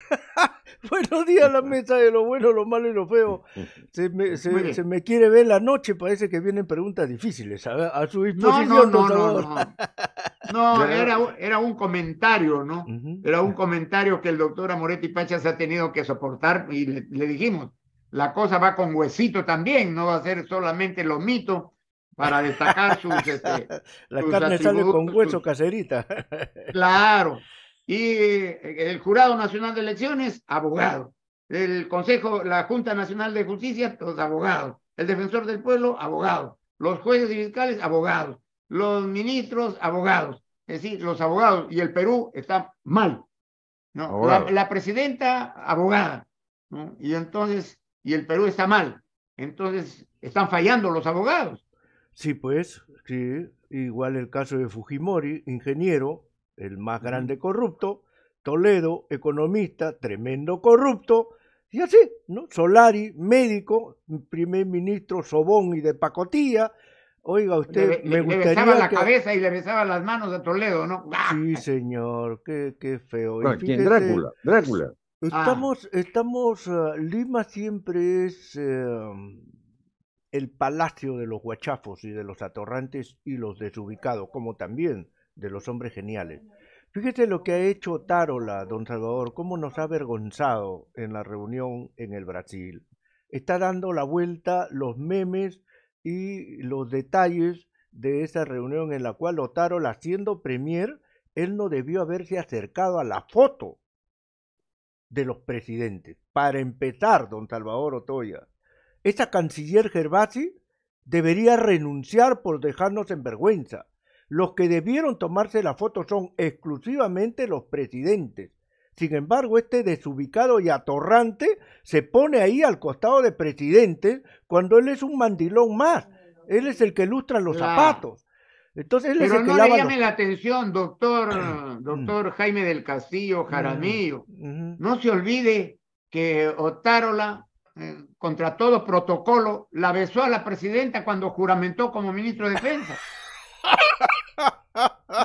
Buenos días, la mesa de lo bueno, lo malo y lo feo. Se me, quiere ver la noche, parece que vienen preguntas difíciles No, no, no, no, no. era, un comentario, ¿no? Era un ah. comentario que el doctor Amoretti Pachas ha tenido que soportar y le, dijimos, la cosa va con huesito también, no va a ser solamente lo mito para destacar su este, la carne sale con hueso caserita. Claro y eh, el Jurado Nacional de Elecciones, abogado. El Consejo, la Junta Nacional de Justicia, los abogados. El Defensor del Pueblo, abogado. Los jueces y fiscales, abogados. Los ministros, abogados. Es decir, los abogados y el Perú está mal. La, presidenta, abogada. Y entonces, y el Perú está mal. Entonces, están fallando los abogados. Sí, pues, sí. Igual el caso de Fujimori, ingeniero, el más grande corrupto, Toledo, economista, tremendo corrupto, y así, ¿no? Solari, médico, primer ministro Sobón y de pacotilla. Oiga, usted me gustaría. Le besaba la cabeza y le besaba las manos a Toledo, ¿no? Sí, ah. señor, qué, qué feo. No, Drácula, Drácula. Ah. Estamos, estamos, ah, Lima siempre es em, el palacio de los guachafos y de los atorrantes y los desubicados, como también de los hombres geniales. Fíjese lo que ha hecho Tarola, don Salvador, cómo nos ha avergonzado en la reunión en el Brasil. Está dando la vuelta los memes y los detalles de esa reunión en la cual Otárola, siendo premier, él no debió haberse acercado a la foto de los presidentes. Para empezar, don Salvador Otoya, esa canciller Gervasi debería renunciar por dejarnos en vergüenza. Los que debieron tomarse la foto son exclusivamente los presidentes. Sin embargo, este desubicado y atorrante se pone ahí al costado de presidentes cuando él es un mandilón más. Él es el que lustra los zapatos. Entonces él Pero no que le llame la atención, doctor, mm. doctor Jaime del Castillo Jaramillo. Mm. No se olvide que Otárola, eh, contra todo protocolo, la besó a la presidenta cuando juramentó como ministro de Defensa.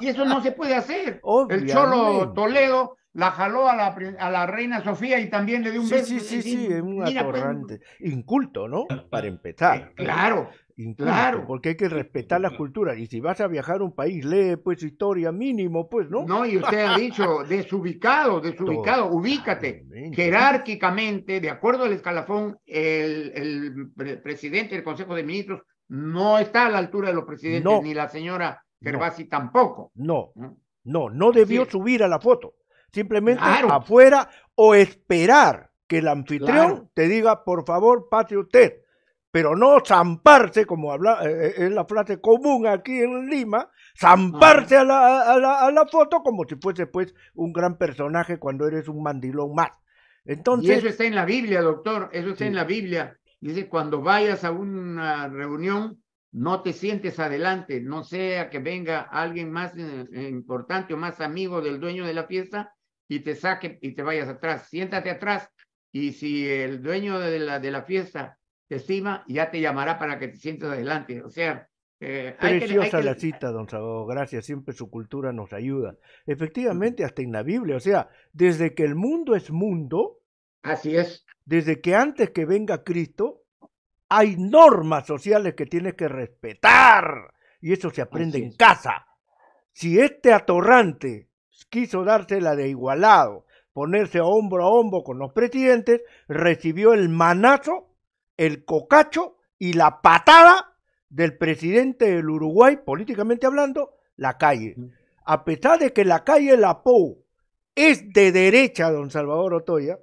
Y eso no se puede hacer. El Cholo Toledo la jaló a la, a la reina Sofía y también le dio un beso. Sí, sí, sí, un pues, Inculto, ¿no? Para empezar. Eh, claro. claro. Porque hay que respetar las culturas. Y si vas a viajar a un país, lee pues historia mínimo, pues, ¿no? No, y usted ha dicho, desubicado, desubicado, ubícate. Jerárquicamente, de acuerdo al escalafón, el, presidente del Consejo de Ministros no está a la altura de los presidentes, ni la señora pero no, tampoco. No, no, no debió subir a la foto. Simplemente afuera o esperar que el anfitrión te diga, por favor, pase usted. Pero no zamparse, como habla, eh, eh, es la frase común aquí en Lima, zamparse a, la, a, la, foto como si fuese pues un gran personaje cuando eres un mandilón más. Entonces, y eso está en la Biblia, doctor, eso está en la Biblia. Dice, cuando vayas a una reunión, no te sientes adelante, no sea que venga alguien más eh, eh, importante o más amigo del dueño de la fiesta y te saque y te vayas atrás. Siéntate atrás y si el dueño de la, de la fiesta te estima, ya te llamará para que te sientes adelante. O sea, eh, Preciosa la cita, don Salvador, gracias, siempre su cultura nos ayuda. Efectivamente, hasta en la Biblia, o sea, desde que el mundo es mundo, así es. Desde que antes que venga Cristo, hay normas sociales que tienes que respetar y eso se aprende en casa. Si este atorrante quiso dársela de igualado, ponerse hombro a hombro con los presidentes, recibió el manazo, el cocacho y la patada del presidente del Uruguay, políticamente hablando, la calle. A pesar de que la calle La Pou es de derecha, don Salvador Otoya,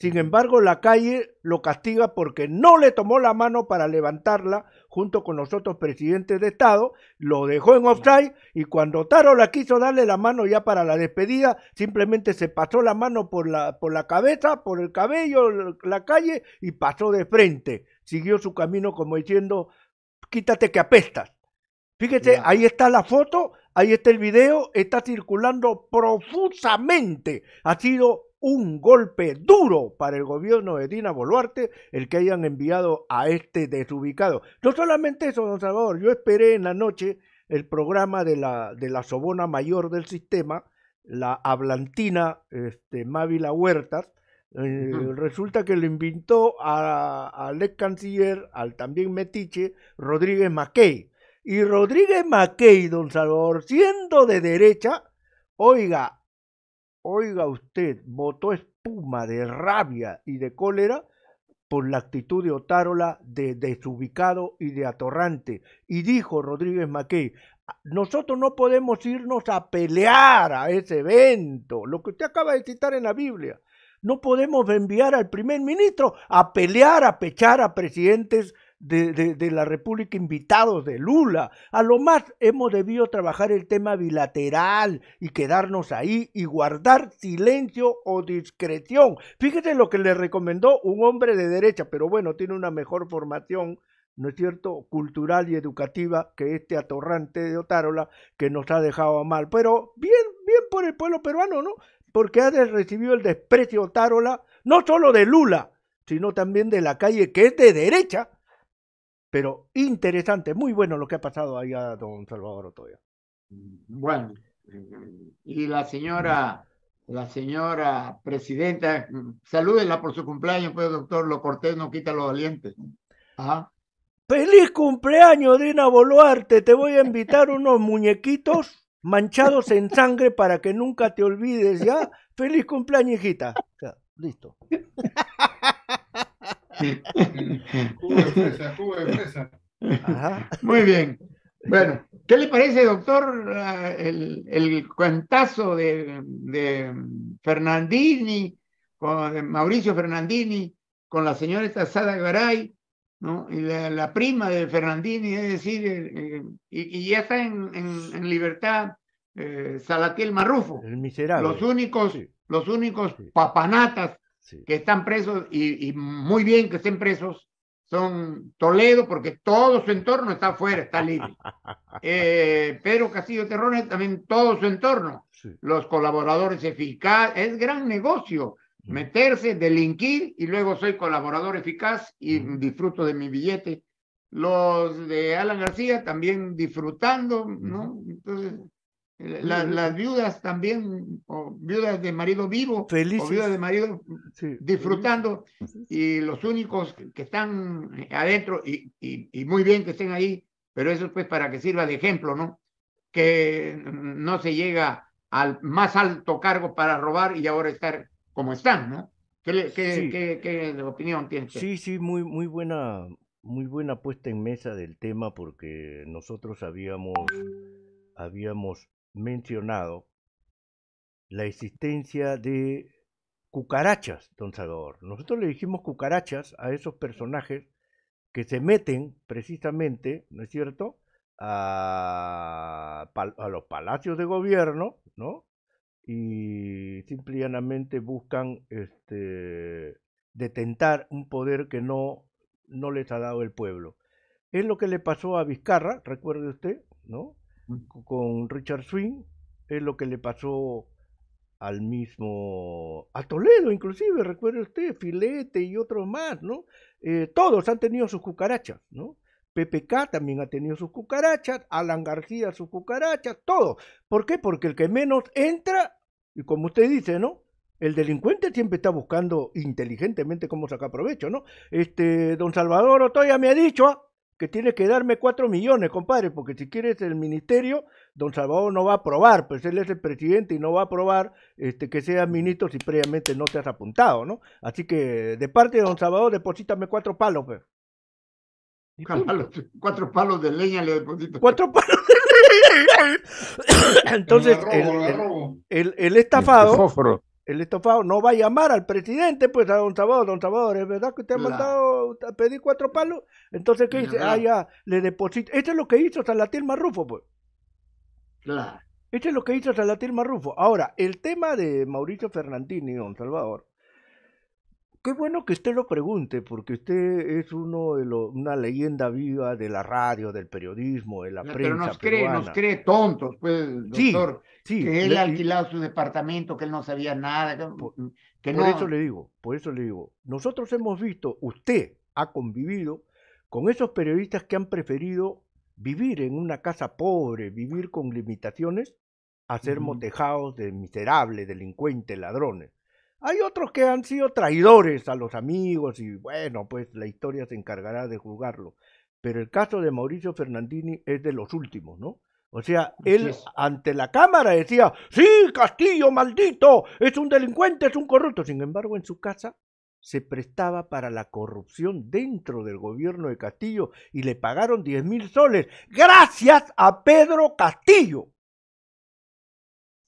sin embargo, la calle lo castiga porque no le tomó la mano para levantarla junto con los otros presidentes de Estado, lo dejó en offside y cuando Taro la quiso darle la mano ya para la despedida, simplemente se pasó la mano por la, por la cabeza, por el cabello, la calle y pasó de frente. Siguió su camino como diciendo, quítate que apestas. Fíjese, ahí está la foto, ahí está el video, está circulando profusamente. Ha sido un golpe duro para el gobierno de Dina Boluarte el que hayan enviado a este desubicado. No solamente eso, don Salvador, yo esperé en la noche el programa de la, de la Sobona Mayor del Sistema, la hablantina este, Mávila Huertas, eh, Resulta que le invitó al ex canciller, al también Metiche, Rodríguez Mackey. Y Rodríguez Mackey, don Salvador, siendo de derecha, oiga, oiga usted, votó espuma de rabia y de cólera por la actitud de Otárola de desubicado y de atorrante. Y dijo Rodríguez Mackey, ah, nosotros no podemos irnos a pelear a ese evento, lo que usted acaba de citar en la Biblia. No podemos enviar al primer ministro a pelear, a pechar a presidentes de, la República invitados de Lula. A lo más hemos debido trabajar el tema bilateral y quedarnos ahí y guardar silencio o discreción. Fíjese lo que le recomendó un hombre de derecha, pero bueno, tiene una mejor formación. ¿no es cierto?, cultural y educativa que este atorrante de Otárola que nos ha dejado a mal. Pero bien, bien por el pueblo peruano, ¿no? Porque ha recibido el desprecio Otárola, no solo de Lula, sino también de la calle que es de derecha, pero interesante, muy bueno lo que ha pasado ahí a don Salvador Otoya. Mm, bueno, eh, y la señora, la señora presidenta, mm, salúdenla por su cumpleaños, pues doctor, lo cortés no quita los valientes. Ajá. Feliz cumpleaños, Dina Boluarte. Te voy a invitar unos muñequitos manchados en sangre para que nunca te olvides, ¿ya? Feliz cumpleaños, hijita. listo. de Muy bien. Bueno, ¿qué le parece, doctor, el, cuentazo de, Fernandini, Mauricio Fernandini, con la señora Sada Garay, ¿no? Y la, prima de Fernandini, es decir, eh, eh, y, ya está en, libertad eh, Salatiel Marrufo. El miserable. Los únicos, los únicos papanatas que están presos y, muy bien que estén presos son Toledo porque todo su entorno está afuera, está libre. pero eh, Pedro Castillo Terrones también todo su entorno, los colaboradores eficaz, es gran negocio mm. meterse, delinquir y luego soy colaborador eficaz y mm. disfruto de mi billete. Los de Alan García también disfrutando, ¿no? Mm. Entonces, las viudas también, o viudas de marido vivo, o viudas de marido disfrutando, y los únicos que están adentro, y, y, muy bien que estén ahí, pero eso pues para que sirva de ejemplo, ¿no? Que no se llega al más alto cargo para robar y ahora estar como están, ¿no? ¿Qué, qué, opinión tienes? Sí, sí, muy, muy buena, muy buena puesta en mesa del tema porque nosotros habíamos habíamos mencionado la existencia de cucarachas, don Salvador. Nosotros le dijimos cucarachas a esos personajes que se meten precisamente, ¿no es cierto?, a, a los palacios de gobierno, ¿no? Y simplemente buscan este, detentar un poder que no, no les ha dado el pueblo. Es lo que le pasó a Vizcarra, recuerde usted, ¿no? con Richard Swing, es lo que le pasó al mismo, a Toledo inclusive, recuerde usted, Filete y otros más, ¿no? Eh, todos han tenido sus cucarachas, ¿no? PPK también ha tenido sus cucarachas, Alan García sus cucarachas, todo. ¿Por qué? Porque el que menos entra, y como usted dice, ¿no? El delincuente siempre está buscando inteligentemente cómo sacar provecho, ¿no? Este, don Salvador Otoya me ha dicho, ¿ah? que tiene que darme cuatro millones, compadre, porque si quieres el ministerio, don Salvador no va a aprobar, pues él es el presidente y no va a aprobar este, que seas ministro si previamente no te has apuntado, ¿no? Así que de parte de don Salvador, deposítame cuatro palos, pues. cuatro palos de leña le deposito. Cuatro palos Entonces, el estafado el estofado no va a llamar al presidente, pues a don Salvador, don Salvador, es verdad que usted ha mandado a pedir cuatro palos, entonces ¿qué dice? Ah, ya, le deposita. Esto es lo que hizo Salatil Marrufo, pues. Claro. Esto es lo que hizo Salatil Marrufo. Ahora, el tema de Mauricio Fernandini, don Salvador, Qué bueno que usted lo pregunte, porque usted es uno de una leyenda viva de la radio, del periodismo, de la prensa. Pero nos cree, nos cree tontos, pues, doctor. Sí, que él ha alquilado su departamento, que él no sabía nada. Mm, que, por, no. eso le digo, por eso le digo. Nosotros hemos visto, usted ha convivido con esos periodistas que han preferido vivir en una casa pobre, vivir con limitaciones, a ser motejados de miserables, delincuentes, ladrones. Hay otros que han sido traidores a los amigos y bueno, pues la historia se encargará de juzgarlo. Pero el caso de Mauricio Fernandini es de los últimos, ¿no? O sea, él ante la cámara decía, sí, Castillo, maldito, es un delincuente, es un corrupto. Sin embargo, en su casa se prestaba para la corrupción dentro del gobierno de Castillo y le pagaron diez mil soles, gracias a Pedro Castillo.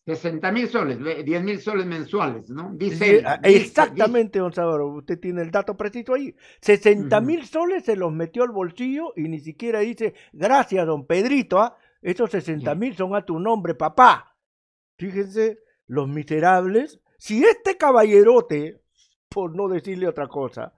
60 mil soles, 10 mil soles mensuales, ¿no? Ah, dice. Exactamente, don usted tiene el dato preciso ahí. 60 mil soles se los metió al bolsillo y ni siquiera dice, gracias, don Pedrito, ¿ah? esos 60 mil son a tu nombre, papá. Fíjense, los miserables, si este caballerote, por no decirle otra cosa,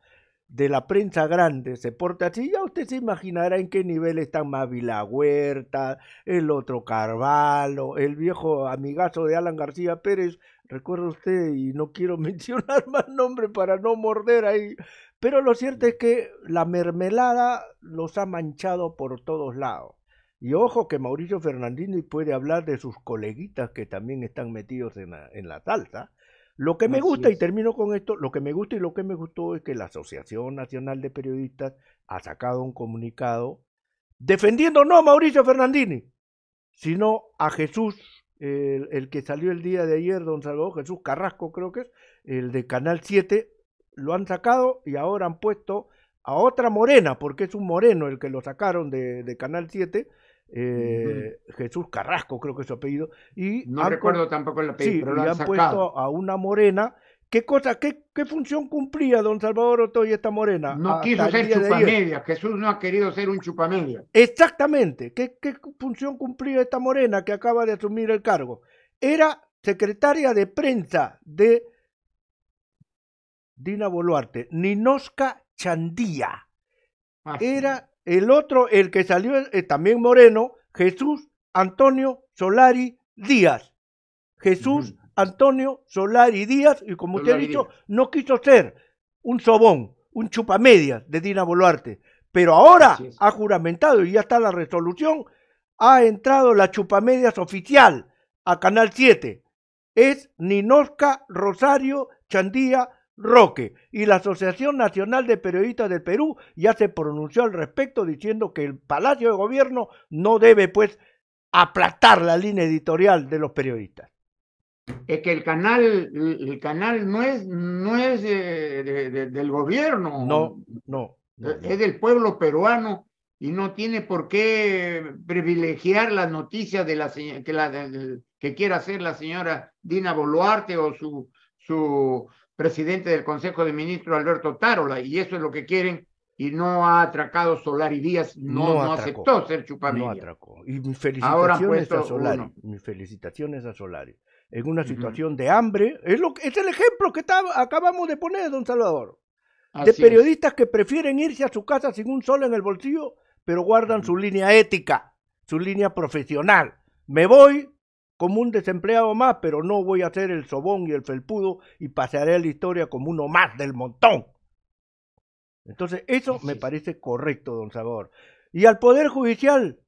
de la prensa grande se porta así, ya usted se imaginará en qué nivel están Mávila Huerta, el otro Carvalho, el viejo amigazo de Alan García Pérez, recuerda usted, y no quiero mencionar más nombres para no morder ahí, pero lo cierto es que la mermelada los ha manchado por todos lados. Y ojo que Mauricio Fernandini puede hablar de sus coleguitas que también están metidos en la, en la salsa, lo que me gusta, y termino con esto, lo que me gusta y lo que me gustó es que la Asociación Nacional de Periodistas ha sacado un comunicado defendiendo no a Mauricio Fernandini, sino a Jesús, el, que salió el día de ayer, don Salvador Jesús Carrasco creo que es, el de Canal 7, lo han sacado y ahora han puesto a otra morena, porque es un moreno el que lo sacaron de, de Canal 7, eh, Jesús Carrasco, creo que es su apellido. Y no recuerdo tampoco el apellido, sí, pero han, puesto a una morena. ¿Qué cosa, qué, función cumplía don Salvador Otoy esta morena? No quiso ser chupamedia, Jesús no ha querido ser un chupamedia Exactamente, ¿Qué, función cumplía esta morena que acaba de asumir el cargo? Era secretaria de prensa de Dina Boluarte, Ninoska Chandía. Ah, Era el otro, el que salió eh, también moreno, Jesús Antonio Solari Díaz. Jesús Antonio Solari Díaz, y como usted ha dicho, no quiso ser un sobón, un chupamedias de Dina Boluarte. Pero ahora ha juramentado y ya está la resolución. Ha entrado la chupamedias oficial a Canal 7. Es Ninosca Rosario Chandía Roque y la Asociación Nacional de Periodistas del Perú ya se pronunció al respecto diciendo que el Palacio de Gobierno no debe pues aplastar la línea editorial de los periodistas. Es que el canal, el canal no es, no es del gobierno. No, no, Es del pueblo peruano y no tiene por qué privilegiar las noticias de la que, que quiera hacer la señora Dina Boluarte o su, su presidente del Consejo de Ministros, Alberto Tarola, y eso es lo que quieren, y no ha atracado Solari Díaz, no, no, aceptó ser chupamedia. No atracó. Y mis felicitaciones a Solari. Mis felicitaciones a Solari. En una situación de hambre, es, lo, es el ejemplo que acabamos de poner, don Salvador. de periodistas que prefieren irse a su casa sin un sol en el bolsillo, pero guardan su línea ética, su línea profesional. Me voy como un desempleado más, pero no voy a ser el sobón y el felpudo y pasaré a la historia como uno más del montón. Entonces, eso me parece correcto, don Salvador. Y al Poder Judicial,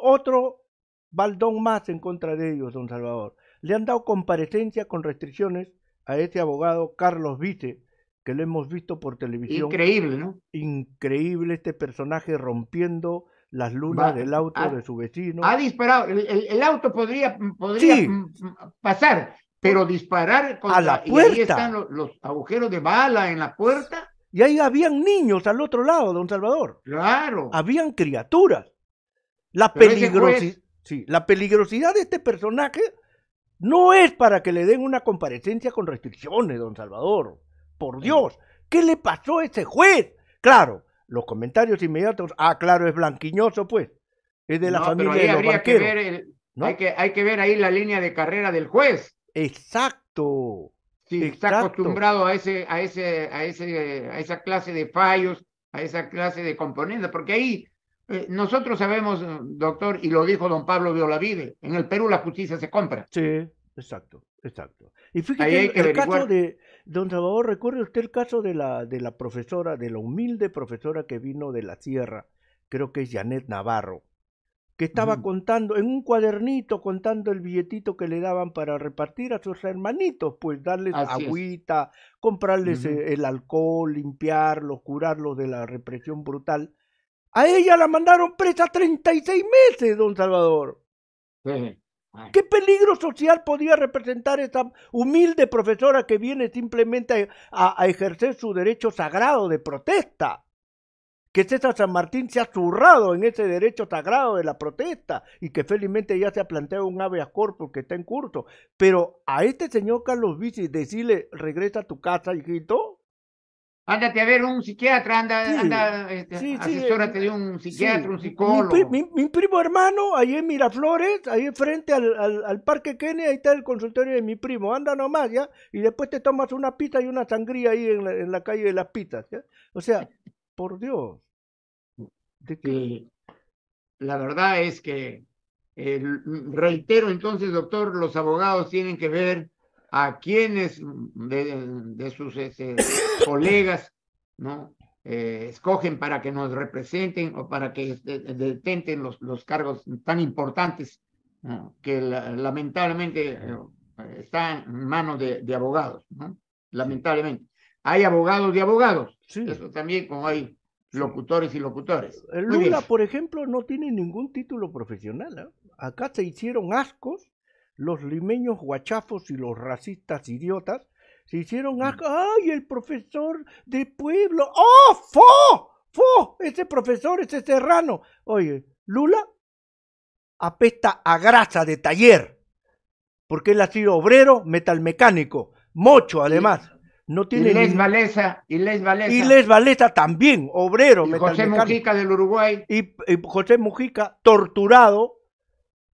otro baldón más en contra de ellos, don Salvador. Le han dado comparecencia con restricciones a este abogado Carlos Vice, que lo hemos visto por televisión. Increíble, ¿no? Increíble este personaje rompiendo las lunas del auto de su vecino. Ha disparado, el, auto podría, mm, podría mm, mm, pasar, pero disparar a la puerta. Y ahí están los, agujeros de bala en la puerta. Y ahí habían niños al otro lado, don Salvador. Claro. Habían criaturas. La, sí, la peligrosidad de este personaje no es para que le den una comparecencia con restricciones, don Salvador. Por Dios, ¿qué le pasó a ese juez? Claro, los comentarios inmediatos, ah, claro, es blanquiñoso, pues, es de la familia de los hay, que, hay que ver ahí la línea de carrera del juez. Exacto. Si sí, está acostumbrado a ese, a ese, a ese, a esa clase de fallos, a esa clase de componentes, porque ahí eh, nosotros sabemos, doctor, y lo dijo don Pablo Violavide, en el Perú la justicia se compra. Sí, Exacto, exacto. Y fíjate, el caso de, don Salvador, recuerde usted el caso de la, de la profesora, de la humilde profesora que vino de la sierra, creo que es Janet Navarro, que estaba contando, en un cuadernito, contando el billetito que le daban para repartir a sus hermanitos, pues darles agüita, comprarles eh, el alcohol, limpiarlos, curarlos de la represión brutal. A ella la mandaron presa 36 meses, don Salvador. ¿Qué peligro social podía representar esta humilde profesora que viene simplemente a, ejercer su derecho sagrado de protesta? Que César San Martín se ha zurrado en ese derecho sagrado de la protesta y que felizmente ya se ha planteado un habeas corpus que está en curso. Pero a este señor Carlos Vici decirle, regresa a tu casa, hijito, Ándate a ver un psiquiatra, anda, anda este, de eh, un psiquiatra, un psicólogo. Mi, primo hermano, ahí en Miraflores, ahí frente al, Parque Kennedy, ahí está el consultorio de mi primo. Anda nomás, ¿ya? Y después te tomas una pita y una sangría ahí en la, calle de las pitas, O sea, por Dios. Eh, la verdad es que, eh, reitero entonces, doctor, los abogados tienen que ver a quienes de, sus este, colegas no eh, escogen para que nos representen o para que este, detenten los, los cargos tan importantes que lamentablemente eh, están en manos de, abogados, lamentablemente. Hay abogados de abogados, sí. eso también como hay locutores y locutores. Eh, Lula, por ejemplo, no tiene ningún título profesional. Acá se hicieron ascos los limeños guachafos y los racistas idiotas se hicieron, mm. ¡ay, el profesor de pueblo! ¡Oh, fo! ¡Fo! Ese profesor, ese serrano. Oye, Lula apesta a grasa de taller, porque él ha sido obrero, metalmecánico, mocho además. No tiene y Les Valesa, y Les Valesa. Y Les Valesa también, obrero, y José Mujica del Uruguay. y José Mujica, torturado,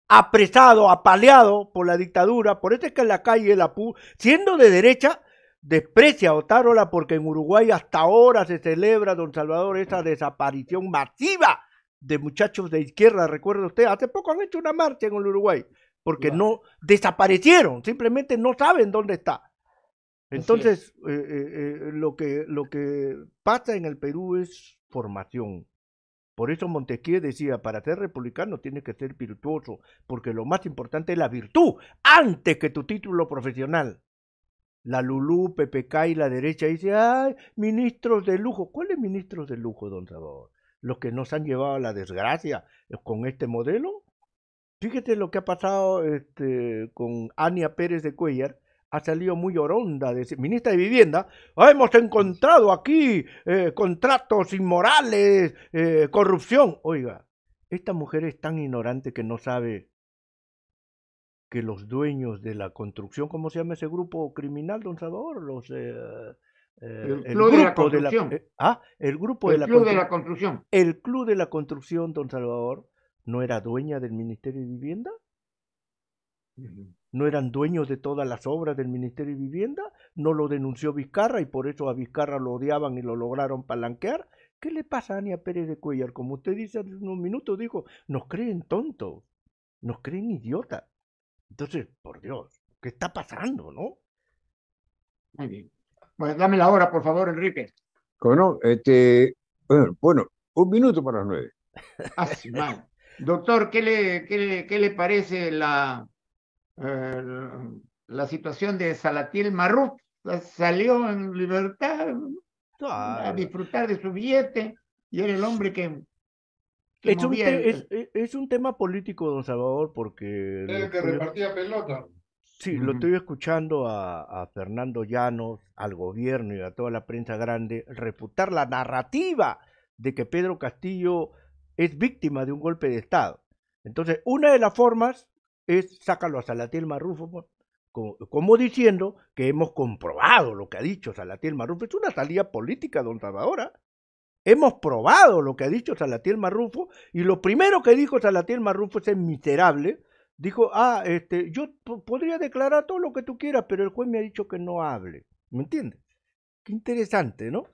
apresado, apaleado por la dictadura, por eso este es que en la calle la PU, siendo de derecha, desprecia a Otárola porque en Uruguay hasta ahora se celebra, don Salvador, esa desaparición masiva de muchachos de izquierda, recuerda usted, hace poco han hecho una marcha en el Uruguay, porque no desaparecieron, simplemente no saben dónde está. Entonces, eh, eh, eh, lo, que, lo que pasa en el Perú es formación. Por eso Montesquieu decía, para ser republicano tienes que ser virtuoso, porque lo más importante es la virtud, antes que tu título profesional. La Lulú, PPK y la derecha dice, ay, ministros de lujo. ¿Cuáles ministros de lujo, don Salvador? Los que nos han llevado a la desgracia eh, con este modelo. Fíjate lo que ha pasado este, con Ania Pérez de Cuellar, ha salido muy oronda, de, ministra de Vivienda, ah, hemos encontrado aquí eh, contratos inmorales, eh, corrupción. Oiga, esta mujer es tan ignorante que no sabe que los dueños de la construcción, ¿cómo se llama ese grupo criminal, don Salvador? Los, eh, el, grupo de la construcción. ah, el grupo de, la club de la construcción. El club de la construcción, don Salvador, no era dueña del Ministerio de Vivienda no eran dueños de todas las obras del Ministerio de Vivienda, no lo denunció Vizcarra y por eso a Vizcarra lo odiaban y lo lograron palanquear. ¿Qué le pasa a Ania Pérez de Cuellar? Como usted dice hace unos minutos, dijo, nos creen tontos, nos creen idiotas. Entonces, por Dios, ¿qué está pasando, no? Muy bien. dame la hora, por favor, Enrique. Este, bueno, un minuto para las nueve. Así, ah, Doctor, ¿qué le, ¿qué le parece la, la situación de Salatiel Marruf, pues, salió en libertad a disfrutar de su billete y era el hombre que... Eh, es, un tema político, don Salvador, porque... si que repartía pelota. Sí, lo estoy escuchando a, a Fernando Llanos, al gobierno y a toda la prensa grande refutar la narrativa de que Pedro Castillo es víctima de un golpe de Estado. Entonces, una de las formas es sácalo a Salatiel Marrufo, como, diciendo que hemos comprobado lo que ha dicho Salatiel Marrufo. Es una salida política, don Salvadora. Hemos probado lo que ha dicho Salatiel Marrufo y lo primero que dijo Salatiel Marrufo es miserable. Dijo, ah, este, yo podría declarar todo lo que tú quieras, pero el juez me ha dicho que no hable. ¿Me entiendes? Qué interesante, ¿no?